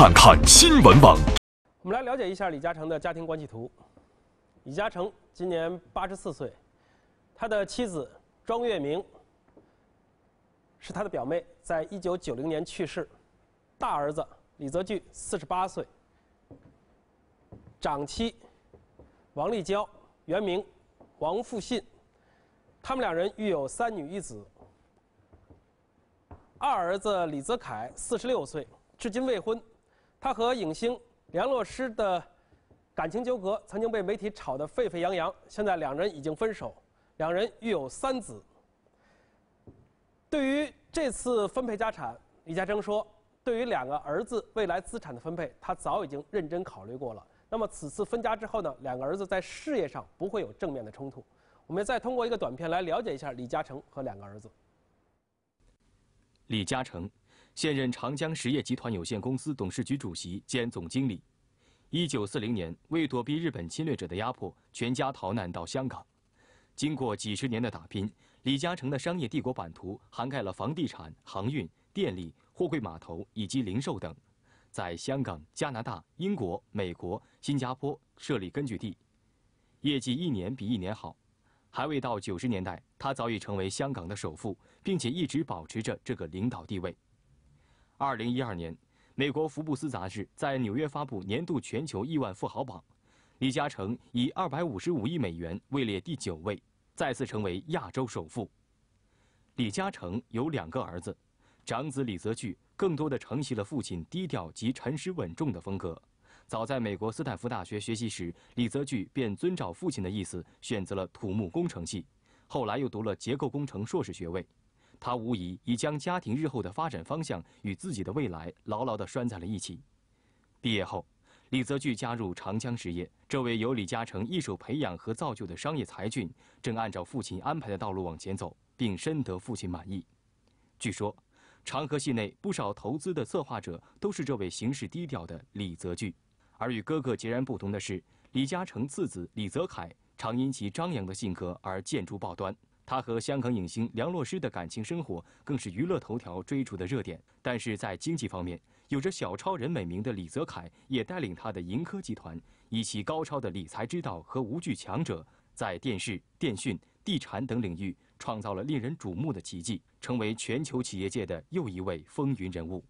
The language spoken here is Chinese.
看看新闻网，我们来了解一下李嘉诚的家庭关系图。李嘉诚今年八十四岁，他的妻子庄月明是他的表妹，在一九九零年去世。大儿子李泽钜四十八岁，长妻王丽娇原名王富信，他们两人育有三女一子。二儿子李泽楷四十六岁，至今未婚。他和影星梁洛施的感情纠葛曾经被媒体炒得沸沸扬扬，现在两人已经分手，两人育有三子。对于这次分配家产，李嘉诚说：“对于两个儿子未来资产的分配，他早已经认真考虑过了。那么此次分家之后呢，两个儿子在事业上不会有正面的冲突。”我们再通过一个短片来了解一下李嘉诚和两个儿子。李嘉诚。现任长江实业集团有限公司董事局主席兼总经理。一九四零年，为躲避日本侵略者的压迫，全家逃难到香港。经过几十年的打拼，李嘉诚的商业帝国版图涵盖了房地产、航运、电力、货柜码头以及零售等。在香港、加拿大、英国、美国、新加坡设立根据地，业绩一年比一年好。还未到九十年代，他早已成为香港的首富，并且一直保持着这个领导地位。二零一二年，美国《福布斯》杂志在纽约发布年度全球亿万富豪榜，李嘉诚以二百五十五亿美元位列第九位，再次成为亚洲首富。李嘉诚有两个儿子，长子李泽钜更多的承袭了父亲低调及沉实稳重的风格。早在美国斯坦福大学学习时，李泽钜便遵照父亲的意思选择了土木工程系，后来又读了结构工程硕士学位。他无疑已将家庭日后的发展方向与自己的未来牢牢地拴在了一起。毕业后，李泽钜加入长江实业。这位由李嘉诚一手培养和造就的商业才俊，正按照父亲安排的道路往前走，并深得父亲满意。据说，长河系内不少投资的策划者都是这位行事低调的李泽钜。而与哥哥截然不同的是，李嘉诚次子李泽楷常因其张扬的性格而见诸报端。他和香港影星梁洛施的感情生活更是娱乐头条追逐的热点。但是在经济方面，有着“小超人”美名的李泽楷，也带领他的盈科集团，以其高超的理财之道和无惧强者，在电视、电讯、地产等领域创造了令人瞩目的奇迹，成为全球企业界的又一位风云人物。